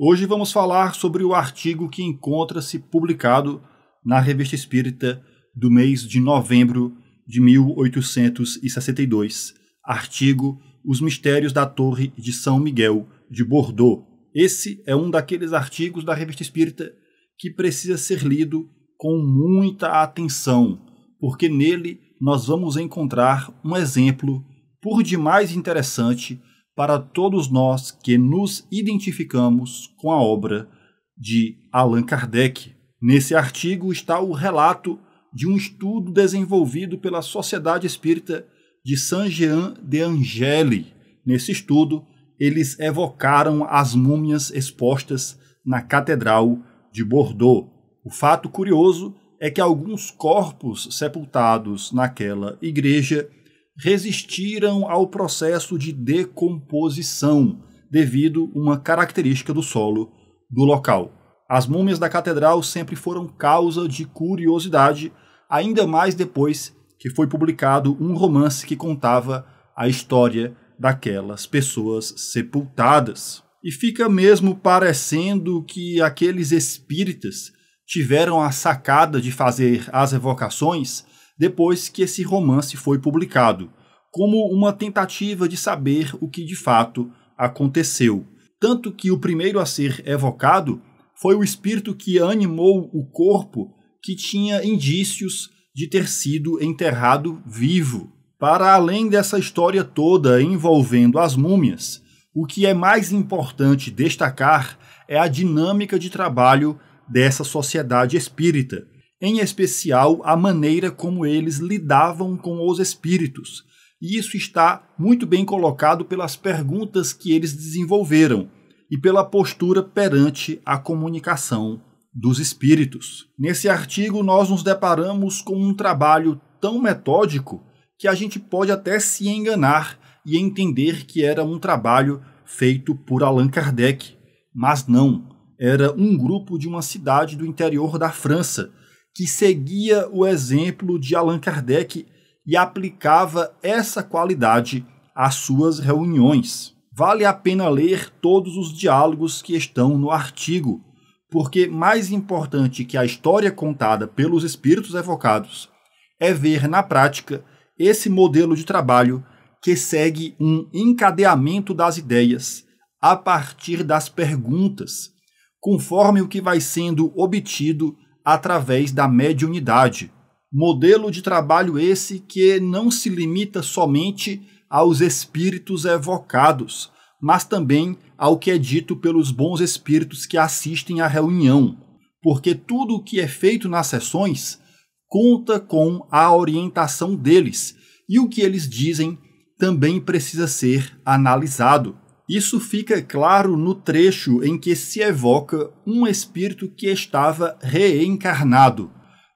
Hoje vamos falar sobre o artigo que encontra-se publicado na Revista Espírita do mês de novembro de 1862, artigo Os Mistérios da Torre de São Miguel de Bordeaux. Esse é um daqueles artigos da Revista Espírita que precisa ser lido com muita atenção, porque nele nós vamos encontrar um exemplo por demais interessante para todos nós que nos identificamos com a obra de Allan Kardec. Nesse artigo está o relato de um estudo desenvolvido pela Sociedade Espírita de Saint Jean de Angeli. Nesse estudo, eles evocaram as múmias expostas na Catedral de Bordeaux. O fato curioso é que alguns corpos sepultados naquela igreja resistiram ao processo de decomposição, devido a uma característica do solo do local. As múmias da catedral sempre foram causa de curiosidade, ainda mais depois que foi publicado um romance que contava a história daquelas pessoas sepultadas. E fica mesmo parecendo que aqueles espíritas tiveram a sacada de fazer as evocações depois que esse romance foi publicado, como uma tentativa de saber o que de fato aconteceu. Tanto que o primeiro a ser evocado foi o espírito que animou o corpo que tinha indícios de ter sido enterrado vivo. Para além dessa história toda envolvendo as múmias, o que é mais importante destacar é a dinâmica de trabalho dessa sociedade espírita, em especial a maneira como eles lidavam com os espíritos. E isso está muito bem colocado pelas perguntas que eles desenvolveram e pela postura perante a comunicação dos espíritos. Nesse artigo, nós nos deparamos com um trabalho tão metódico que a gente pode até se enganar e entender que era um trabalho feito por Allan Kardec. Mas não, era um grupo de uma cidade do interior da França que seguia o exemplo de Allan Kardec e aplicava essa qualidade às suas reuniões. Vale a pena ler todos os diálogos que estão no artigo, porque mais importante que a história contada pelos espíritos evocados é ver na prática esse modelo de trabalho que segue um encadeamento das ideias a partir das perguntas, conforme o que vai sendo obtido através da mediunidade. Modelo de trabalho esse que não se limita somente aos espíritos evocados, mas também ao que é dito pelos bons espíritos que assistem à reunião, porque tudo o que é feito nas sessões conta com a orientação deles, e o que eles dizem também precisa ser analisado. Isso fica claro no trecho em que se evoca um espírito que estava reencarnado.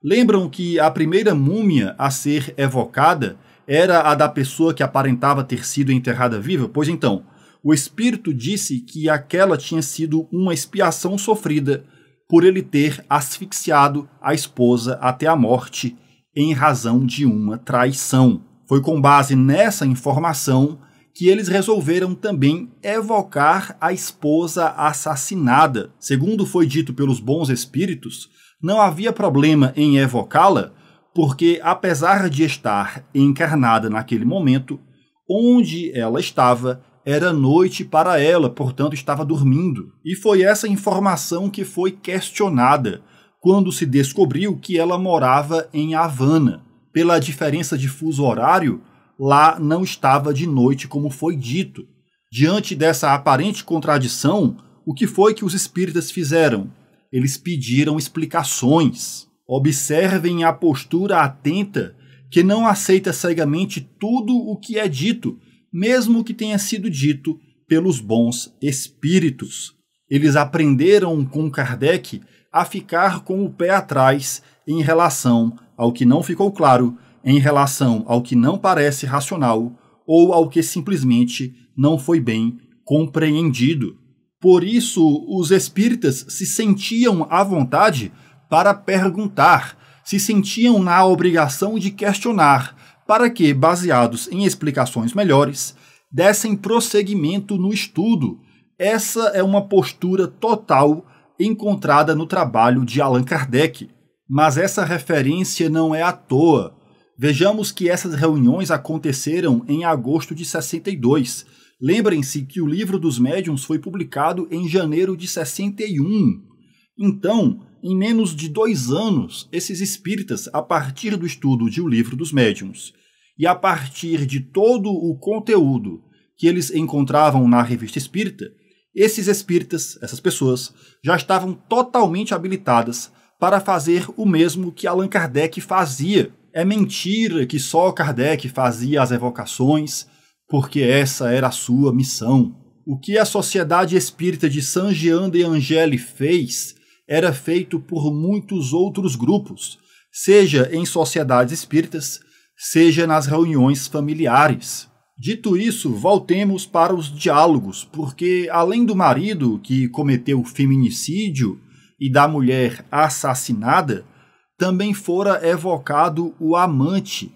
Lembram que a primeira múmia a ser evocada era a da pessoa que aparentava ter sido enterrada viva? Pois então, o espírito disse que aquela tinha sido uma expiação sofrida por ele ter asfixiado a esposa até a morte em razão de uma traição. Foi com base nessa informação que eles resolveram também evocar a esposa assassinada. Segundo foi dito pelos bons espíritos, não havia problema em evocá-la, porque apesar de estar encarnada naquele momento, onde ela estava era noite para ela, portanto estava dormindo. E foi essa informação que foi questionada quando se descobriu que ela morava em Havana. Pela diferença de fuso horário, lá não estava de noite, como foi dito. Diante dessa aparente contradição, o que foi que os espíritas fizeram? Eles pediram explicações. Observem a postura atenta que não aceita cegamente tudo o que é dito, mesmo que tenha sido dito pelos bons espíritos. Eles aprenderam com Kardec a ficar com o pé atrás em relação ao que não ficou claro em relação ao que não parece racional ou ao que simplesmente não foi bem compreendido. Por isso, os espíritas se sentiam à vontade para perguntar, se sentiam na obrigação de questionar, para que, baseados em explicações melhores, dessem prosseguimento no estudo. Essa é uma postura total encontrada no trabalho de Allan Kardec. Mas essa referência não é à toa. Vejamos que essas reuniões aconteceram em agosto de 62. Lembrem-se que o livro dos médiuns foi publicado em janeiro de 61. Então, em menos de dois anos, esses espíritas, a partir do estudo de O Livro dos Médiuns e a partir de todo o conteúdo que eles encontravam na revista espírita, esses espíritas, essas pessoas, já estavam totalmente habilitadas para fazer o mesmo que Allan Kardec fazia é mentira que só Kardec fazia as evocações, porque essa era a sua missão. O que a Sociedade Espírita de San Jean de Angeli fez era feito por muitos outros grupos, seja em sociedades espíritas, seja nas reuniões familiares. Dito isso, voltemos para os diálogos, porque além do marido que cometeu feminicídio e da mulher assassinada, também fora evocado o amante.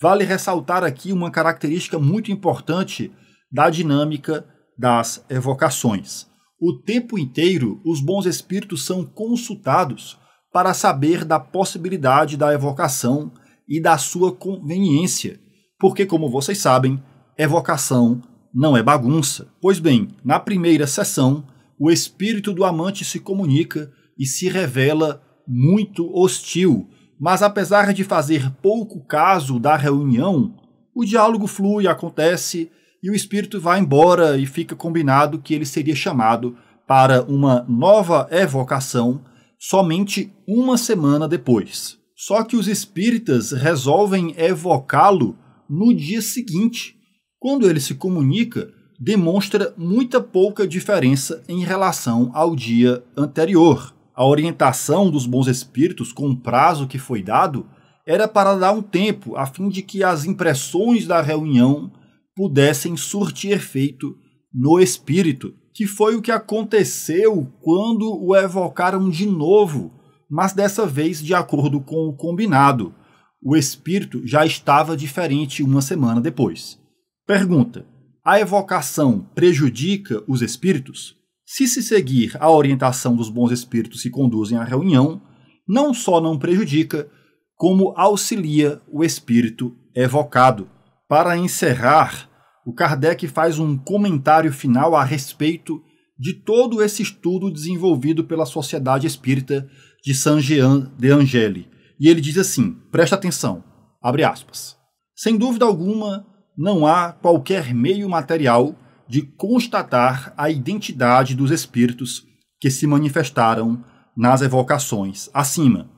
Vale ressaltar aqui uma característica muito importante da dinâmica das evocações. O tempo inteiro, os bons espíritos são consultados para saber da possibilidade da evocação e da sua conveniência, porque, como vocês sabem, evocação não é bagunça. Pois bem, na primeira sessão, o espírito do amante se comunica e se revela muito hostil, mas apesar de fazer pouco caso da reunião, o diálogo flui, acontece e o espírito vai embora e fica combinado que ele seria chamado para uma nova evocação somente uma semana depois. Só que os espíritas resolvem evocá-lo no dia seguinte. Quando ele se comunica, demonstra muita pouca diferença em relação ao dia anterior. A orientação dos bons espíritos com o prazo que foi dado era para dar um tempo a fim de que as impressões da reunião pudessem surtir efeito no espírito, que foi o que aconteceu quando o evocaram de novo, mas dessa vez de acordo com o combinado. O espírito já estava diferente uma semana depois. Pergunta: a evocação prejudica os espíritos? Se se seguir a orientação dos bons espíritos que conduzem à reunião, não só não prejudica, como auxilia o espírito evocado. Para encerrar, o Kardec faz um comentário final a respeito de todo esse estudo desenvolvido pela Sociedade Espírita de San Jean de Angeli. E ele diz assim: presta atenção, abre aspas. Sem dúvida alguma, não há qualquer meio material de constatar a identidade dos espíritos que se manifestaram nas evocações acima.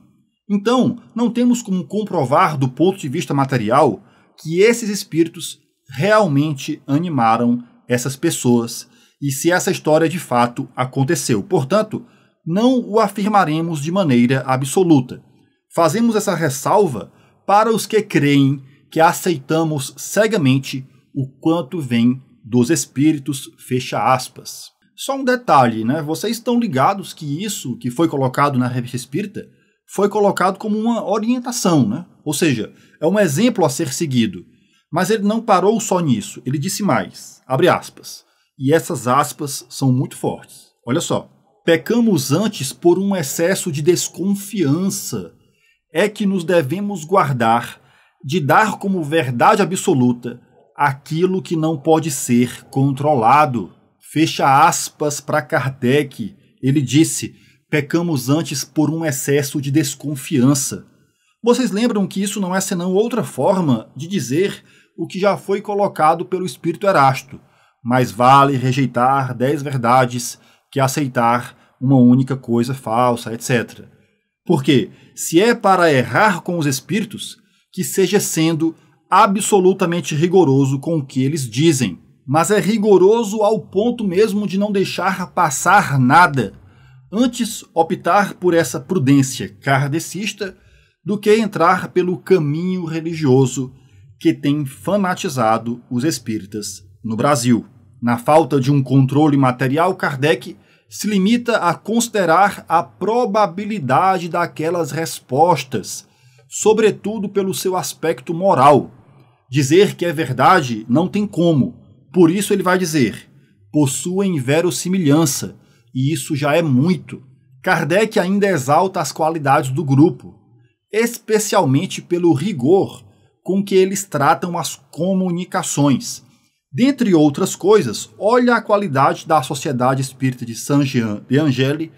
Então, não temos como comprovar do ponto de vista material que esses espíritos realmente animaram essas pessoas e se essa história de fato aconteceu. Portanto, não o afirmaremos de maneira absoluta. Fazemos essa ressalva para os que creem que aceitamos cegamente o quanto vem dos espíritos, fecha aspas. Só um detalhe, né? Vocês estão ligados que isso que foi colocado na revista espírita foi colocado como uma orientação, né? Ou seja, é um exemplo a ser seguido. Mas ele não parou só nisso, ele disse mais, abre aspas. E essas aspas são muito fortes. Olha só. Pecamos antes por um excesso de desconfiança. É que nos devemos guardar de dar como verdade absoluta aquilo que não pode ser controlado. Fecha aspas para Kardec. Ele disse: pecamos antes por um excesso de desconfiança. Vocês lembram que isso não é senão outra forma de dizer o que já foi colocado pelo espírito Erasto. Mais vale rejeitar dez verdades que aceitar uma única coisa falsa, etc. Porque, se é para errar com os espíritos, que seja sendo absolutamente rigoroso com o que eles dizem, mas é rigoroso ao ponto mesmo de não deixar passar nada. Antes optar por essa prudência kardecista do que entrar pelo caminho religioso que tem fanatizado os espíritas no Brasil. Na falta de um controle material, Kardec se limita a considerar a probabilidade daquelas respostas, sobretudo pelo seu aspecto moral, Dizer que é verdade não tem como. Por isso ele vai dizer: possuem verossimilhança, e isso já é muito. Kardec ainda exalta as qualidades do grupo, especialmente pelo rigor com que eles tratam as comunicações. Dentre outras coisas, olha a qualidade da Sociedade Espírita de Saint Jean de Angeli,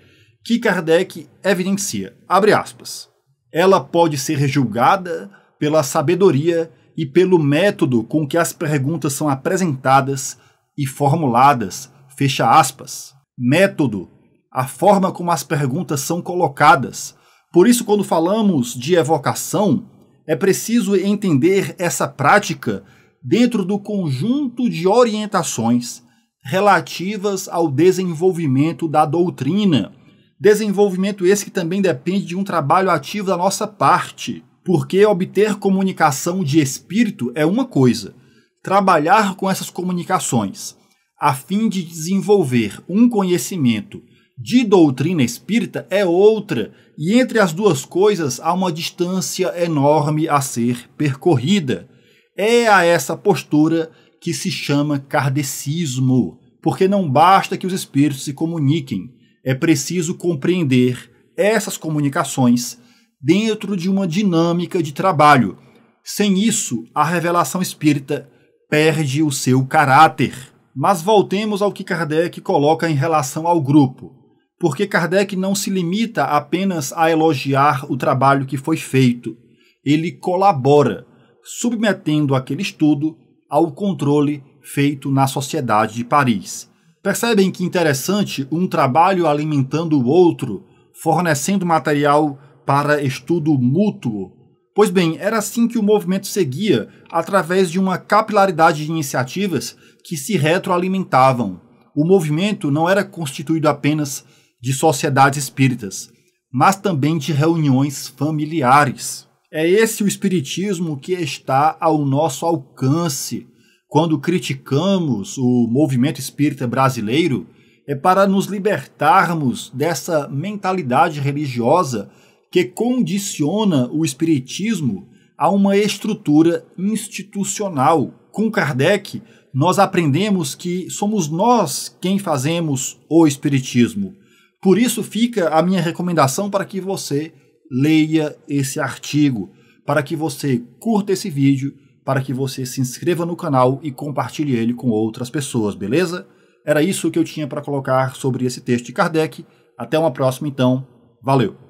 que Kardec evidencia. Abre aspas. Ela pode ser julgada pela sabedoria e pelo método com que as perguntas são apresentadas e formuladas. Fecha aspas. Método, a forma como as perguntas são colocadas. Por isso, quando falamos de evocação, é preciso entender essa prática dentro do conjunto de orientações relativas ao desenvolvimento da doutrina. Desenvolvimento esse que também depende de um trabalho ativo da nossa parte porque obter comunicação de espírito é uma coisa, trabalhar com essas comunicações a fim de desenvolver um conhecimento de doutrina espírita é outra, e entre as duas coisas há uma distância enorme a ser percorrida. É a essa postura que se chama kardecismo, porque não basta que os espíritos se comuniquem, é preciso compreender essas comunicações dentro de uma dinâmica de trabalho. Sem isso, a revelação espírita perde o seu caráter. Mas voltemos ao que Kardec coloca em relação ao grupo, porque Kardec não se limita apenas a elogiar o trabalho que foi feito. Ele colabora, submetendo aquele estudo ao controle feito na Sociedade de Paris. Percebem que interessante um trabalho alimentando o outro, fornecendo material para estudo mútuo. Pois bem, era assim que o movimento seguia, através de uma capilaridade de iniciativas que se retroalimentavam. O movimento não era constituído apenas de sociedades espíritas, mas também de reuniões familiares. É esse o espiritismo que está ao nosso alcance. Quando criticamos o movimento espírita brasileiro, é para nos libertarmos dessa mentalidade religiosa que condiciona o espiritismo a uma estrutura institucional. Com Kardec, nós aprendemos que somos nós quem fazemos o espiritismo. Por isso fica a minha recomendação para que você leia esse artigo, para que você curta esse vídeo, para que você se inscreva no canal e compartilhe ele com outras pessoas, beleza? Era isso que eu tinha para colocar sobre esse texto de Kardec. Até uma próxima então. Valeu.